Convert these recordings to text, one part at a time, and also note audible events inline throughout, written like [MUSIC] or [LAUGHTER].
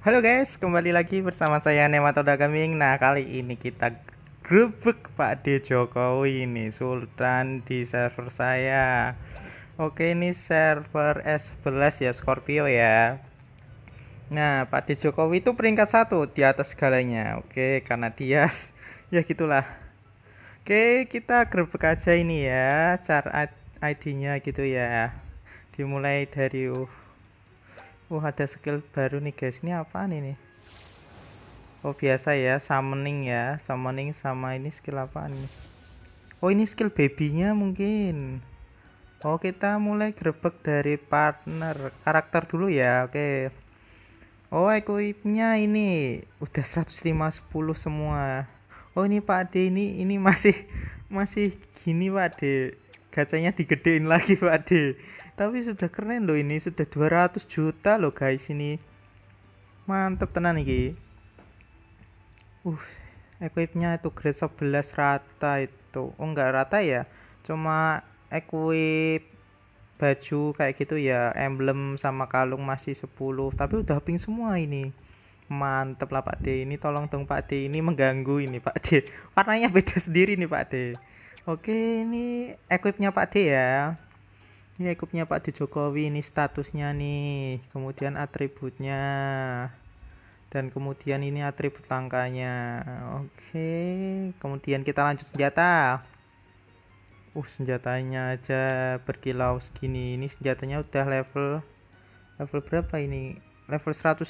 Halo guys, kembali lagi bersama saya Nematoda Gaming. Nah, kali ini kita grebek Pak D Jokowi ini Sultan di server saya. Oke, ini server S11 ya Scorpio ya. Nah, Pak D Jokowi itu peringkat satu di atas segalanya. Oke, karena dia [LAUGHS] ya gitulah. Oke, kita grebek aja ini ya, cara ID-nya gitu ya. Dimulai dari uh Wah oh, ada skill baru nih guys Ini apaan ini Oh biasa ya summoning ya Summoning sama ini skill apaan ini Oh ini skill babynya mungkin Oh kita mulai grebek dari partner Karakter dulu ya oke okay. Oh equipnya ini Udah 150 semua Oh ini Pak D ini ini masih masih gini Pak D gacanya digedein lagi Pak D tapi sudah keren loh ini sudah 200 juta loh guys ini mantep tenan iki uh equipnya itu grade 11 rata itu oh enggak rata ya cuma equip baju kayak gitu ya emblem sama kalung masih 10 tapi udah pink semua ini mantep lah Pak D ini tolong dong Pak D ini mengganggu ini Pak D warnanya beda sendiri nih Pak D oke ini equipnya Pak D ya ini ya, ikutnya Pak Di Jokowi ini statusnya nih kemudian atributnya dan kemudian ini atribut langkahnya oke kemudian kita lanjut senjata uh senjatanya aja berkilau segini ini senjatanya udah level level berapa ini level 150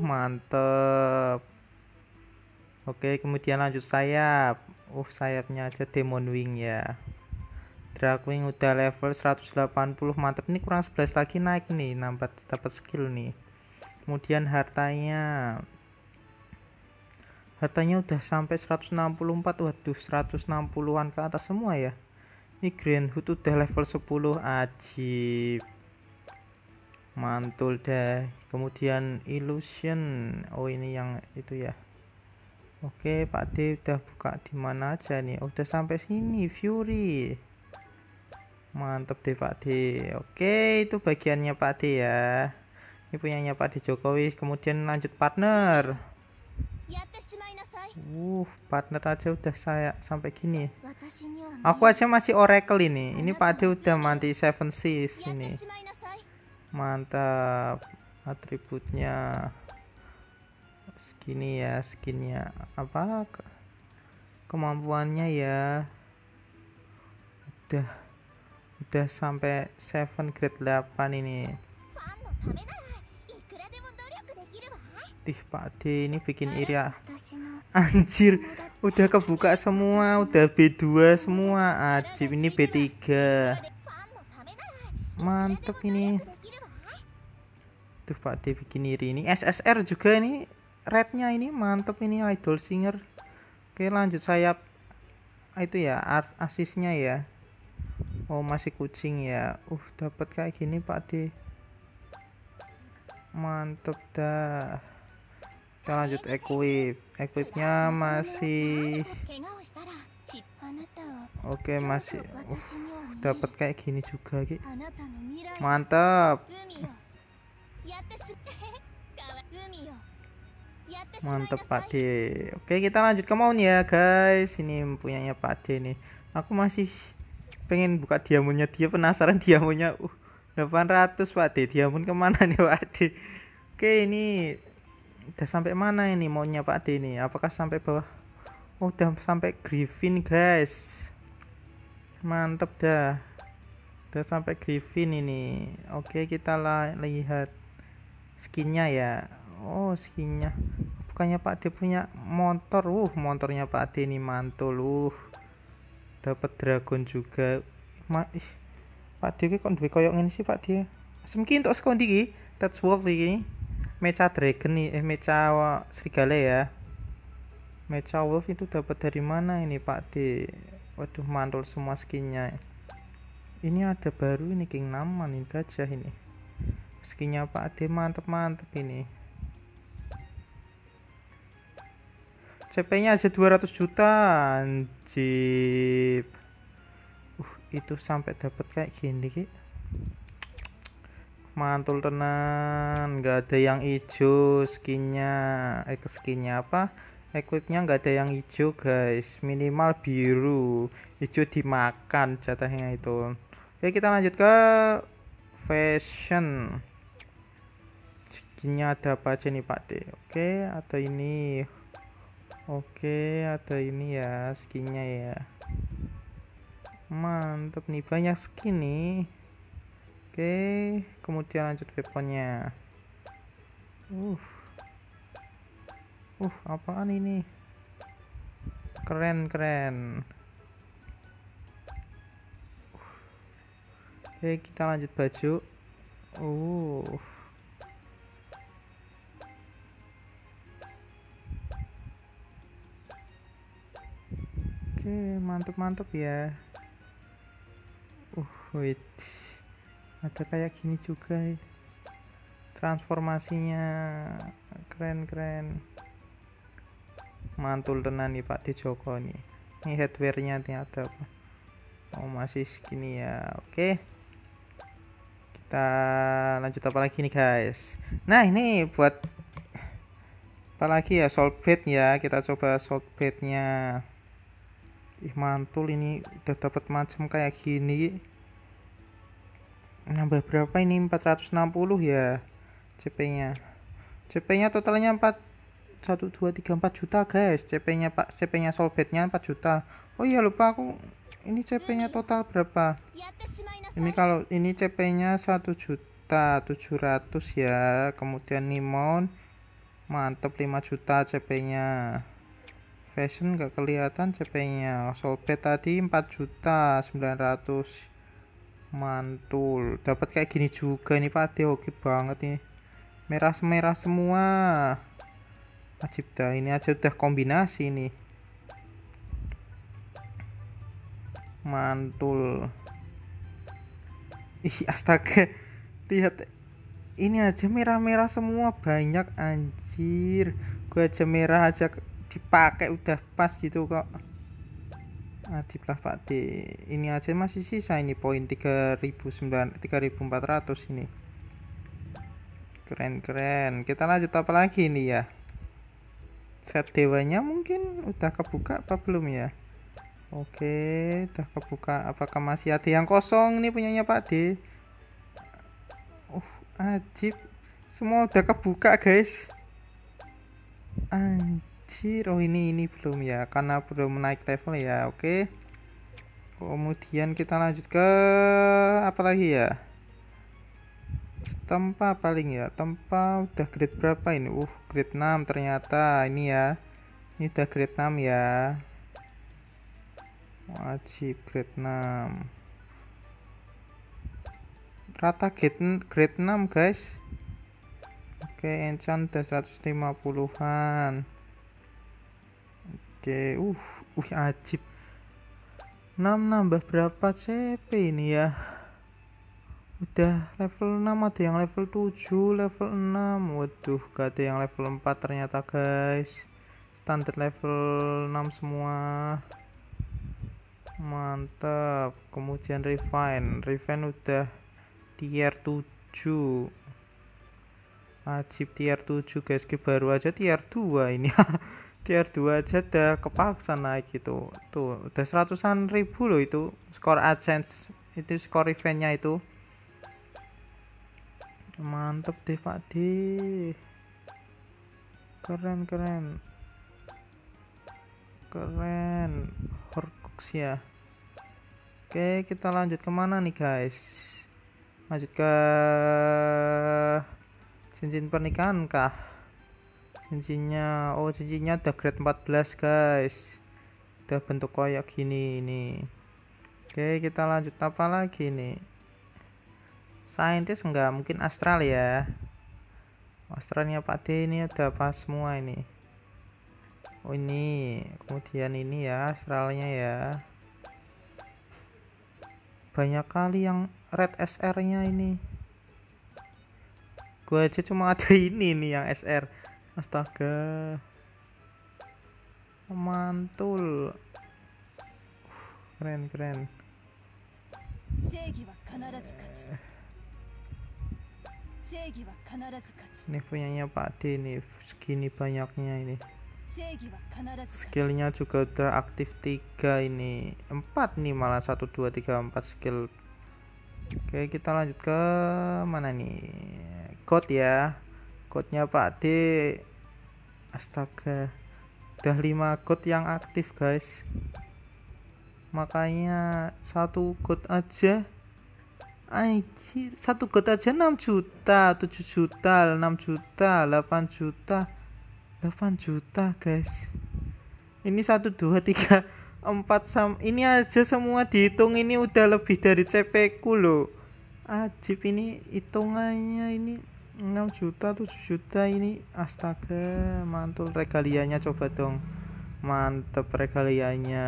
mantep oke kemudian lanjut sayap uh sayapnya aja demon wing ya drag udah level 180 mantep nih kurang 11 lagi naik nih nambah dapat skill nih kemudian hartanya hartanya udah sampai 164 waduh 160an ke atas semua ya ini green Hood udah level 10 ajib mantul deh kemudian illusion oh ini yang itu ya oke Pak D udah buka di mana aja nih udah sampai sini Fury mantep deh Pak D oke itu bagiannya Pak D ya ini punyanya Pak D Jokowi kemudian lanjut partner uh partner aja udah saya sampai gini aku aja masih Oracle ini ini Pak D udah mati Seven Seas ini mantap atributnya segini ya skinnya apa kemampuannya ya udah udah sampai seven grade 8 ini Tih Pak D ini bikin iri ya. Anjir udah kebuka semua udah B2 semua Ajib ini B3 mantep ini Tuh Pak D bikin iri ini SSR juga ini rednya ini mantep ini idol singer Oke lanjut sayap ah, itu ya asisnya ya oh masih kucing ya uh dapat kayak gini Pak D mantep dah kita lanjut equip equipnya masih oke okay, masih uh, dapat kayak gini juga Ki mantap mantep Pak D oke okay, kita lanjut ke mount ya guys ini punyanya Pak D nih aku masih pengen buka diamonnya dia penasaran [LAUGHS] diamonnya uh 800 Pak D diamond kemana nih Pak oke ini udah sampai mana ini maunya Pak ini apakah sampai bawah oh udah sampai Griffin guys mantep dah udah sampai Griffin ini oke kita lihat skinnya ya oh skinnya bukannya Pak punya motor uh motornya Pak ini mantul uh dapat dragon juga ma ih, Pak dia kok dua koyok ini sih Pak dia, semkin untuk sekondi iki that's wolf iki mecha dragon nih eh mecha serigala ya mecha wolf itu dapat dari mana ini Pak di waduh mantul semua skinnya ini ada baru ini king naman ini gajah ini skinnya Pak di mantep mantep ini CP-nya aja 200 juta anjir uh itu sampai dapat kayak gini ki mantul tenan nggak ada yang hijau skinnya eh skinnya apa equipnya nggak ada yang hijau guys minimal biru hijau dimakan jatahnya itu oke kita lanjut ke fashion skinnya ada apa aja nih pak D oke atau ini Oke, ada ini ya skinnya ya. Mantap nih, banyak skin nih. Oke, kemudian lanjut weaponnya. Uh. Uh, apaan ini? Keren, keren. Oke, kita lanjut baju. Uh. Oke, mantap-mantap ya. Uh, wait. Ada kayak gini juga. Ya. Transformasinya keren-keren. Mantul tenan nih Pak Joko nih. Ini headwear nya ternyata apa? Oh, masih segini ya. Oke. Kita lanjut apa lagi nih, guys? Nah, ini buat apa lagi ya solid ya. Kita coba salt nya ih mantul ini udah dapat macam kayak gini nambah berapa ini 460 ya CP nya CP nya totalnya 4 1 2 3 4 juta guys CP nya Pak CP nya nya 4 juta oh iya lupa aku ini CP nya total berapa ini kalau ini CP nya 1 juta 700 ya kemudian Nimon mantep 5 juta CP nya fashion gak kelihatan CP-nya. Solpet tadi 4 juta 900 mantul dapat kayak gini juga nih pati oke banget nih merah merah semua ajib dah ini aja udah kombinasi nih mantul ih astaga lihat ini aja merah-merah semua banyak anjir gue aja merah aja dipakai udah pas gitu kok adiblah ah, Pak D ini aja masih sisa ini poin 3900 3400 ini keren keren kita lanjut apa lagi ini ya set dewanya mungkin udah kebuka apa belum ya Oke udah kebuka apakah masih ada yang kosong nih punyanya Pak D uh ajib semua udah kebuka guys anjir Ciro ini ini belum ya karena belum naik level ya oke okay. kemudian kita lanjut ke apa lagi ya tempa paling ya tempa udah grade berapa ini uh grade 6 ternyata ini ya ini udah grade 6 ya wajib grade 6 rata grade, grade 6 guys oke okay, enchant udah 150an C uh uh ajib 6 nambah berapa CP ini ya udah level 6 ada yang level 7 level 6 waduh gak ada yang level 4 ternyata guys standar level 6 semua mantap kemudian refine refine udah tier 7 ajib tier 7 guys baru aja tier 2 ini [LAUGHS] tier 2 aja udah kepaksa naik gitu tuh udah seratusan ribu loh itu skor AdSense itu skor eventnya itu mantep deh Pak D keren keren keren Horcrux ya oke kita lanjut kemana nih guys lanjut ke cincin pernikahan kah cincinnya oh cincinnya udah grade 14 guys udah bentuk koyak gini ini oke kita lanjut apa lagi nih scientist enggak mungkin astral ya astralnya Pak D ini udah pas semua ini oh ini kemudian ini ya astralnya ya banyak kali yang red SR nya ini gue aja cuma [LAUGHS] ada ini nih yang SR astaga mantul uh, keren keren ini punyanya Pak D ini segini banyaknya ini skillnya juga udah aktif tiga ini empat nih malah satu dua tiga empat skill oke kita lanjut ke mana nih God ya godnya Pak D astaga udah 5 god yang aktif guys makanya satu god aja Anjir, satu god aja 6 juta, 7 juta, 6 juta, 8 juta, 8 juta guys ini 1, 2, 3, 4 sam ini aja semua dihitung ini udah lebih dari CP ku loh ajib ini hitungannya ini 6 juta 7 juta ini astaga mantul regalianya coba dong mantep regalianya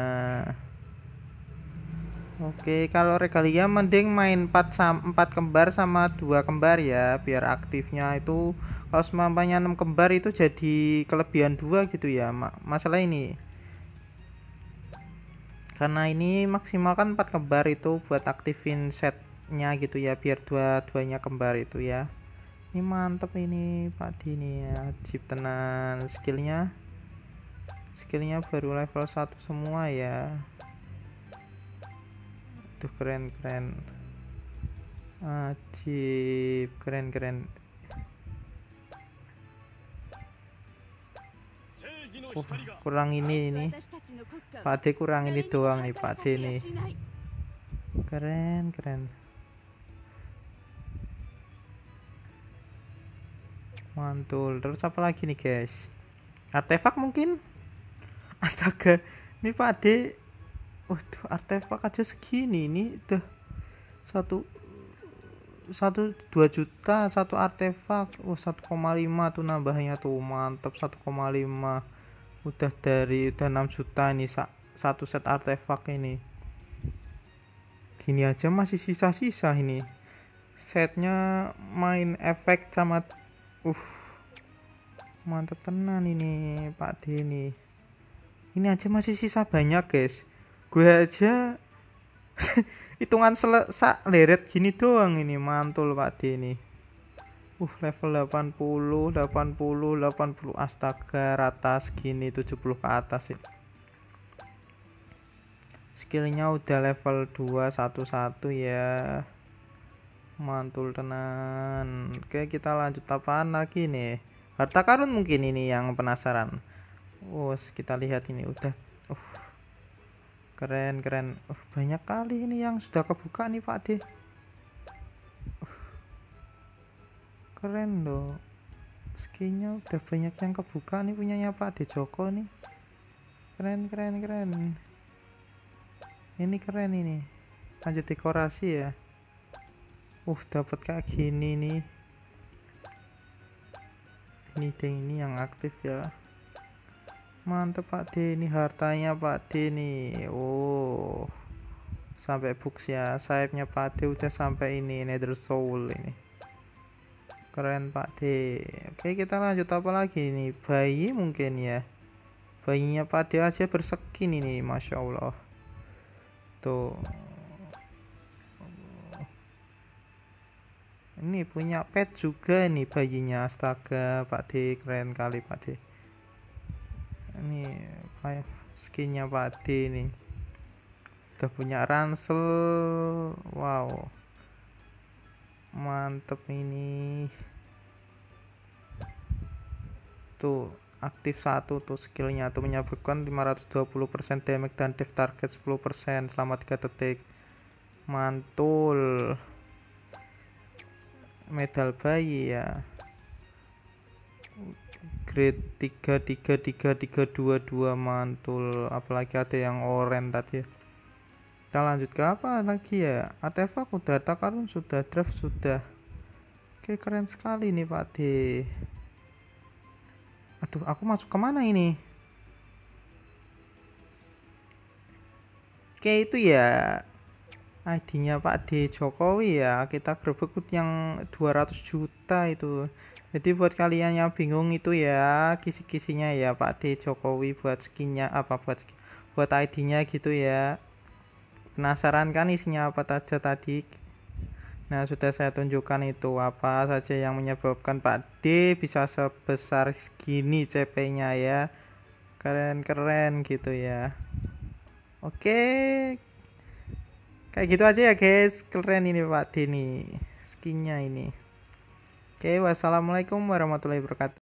Oke, kalau regalia mending main 4 empat 4 kembar sama dua kembar ya, biar aktifnya itu kalau semampanya 6 kembar itu jadi kelebihan dua gitu ya, masalah ini. Karena ini maksimal kan 4 kembar itu buat aktifin setnya gitu ya, biar dua-duanya kembar itu ya ini mantep ini Pak Dini ya Jeep tenan skillnya skillnya baru level 1 semua ya tuh keren keren ajib ah, keren keren uh, kurang ini ini Pak D kurang ini doang nih Pak D nih keren keren mantul terus apa lagi nih guys artefak mungkin astaga ini pak D waduh artefak aja segini ini udah satu satu dua juta satu artefak oh lima tuh nambahnya tuh mantap lima, udah dari udah enam juta nih satu set artefak ini gini aja masih sisa-sisa ini setnya main efek sama uh mantep tenan ini Pak D ini aja masih sisa banyak guys gue aja [LAUGHS] hitungan selesai leret gini doang ini mantul Pak D ini uh level 80 80 80 astaga rata segini 70 ke atas ya skillnya udah level satu ya mantul tenan oke kita lanjut apaan lagi nih harta karun mungkin ini yang penasaran Us kita lihat ini udah uh keren keren uh banyak kali ini yang sudah kebuka nih Pak De uh, keren loh skinnya udah banyak yang kebuka nih punyanya Pak De Joko nih keren keren keren ini keren ini lanjut dekorasi ya uh dapat kayak gini nih ini deng ini yang aktif ya mantep pak D ini hartanya pak D nih oh sampai books ya sayapnya pak D udah sampai ini nether soul ini keren pak D oke kita lanjut apa lagi nih bayi mungkin ya bayinya pak D aja bersekin ini masya Allah tuh ini punya pet juga nih bayinya astaga Pak D keren kali Pak D ini skinnya Pak D ini. udah punya ransel wow mantep ini tuh aktif satu tuh skillnya tuh menyebabkan 520% damage dan def target 10% selama 3 detik mantul medal bayi ya grade 333322 mantul apalagi ada yang oren tadi ya kita lanjut ke apa lagi ya artefak data takarun sudah draft sudah oke keren sekali nih Pak D aduh aku masuk kemana ini oke itu ya ID-nya Pak D Jokowi ya kita grebek yang 200 juta itu jadi buat kalian yang bingung itu ya kisi-kisinya ya Pak D Jokowi buat skinnya apa buat buat ID-nya gitu ya penasaran kan isinya apa saja tadi nah sudah saya tunjukkan itu apa saja yang menyebabkan Pak D bisa sebesar segini CP-nya ya keren-keren gitu ya oke okay kayak gitu aja ya guys keren ini Pak Deni skinnya ini oke wassalamualaikum warahmatullahi wabarakatuh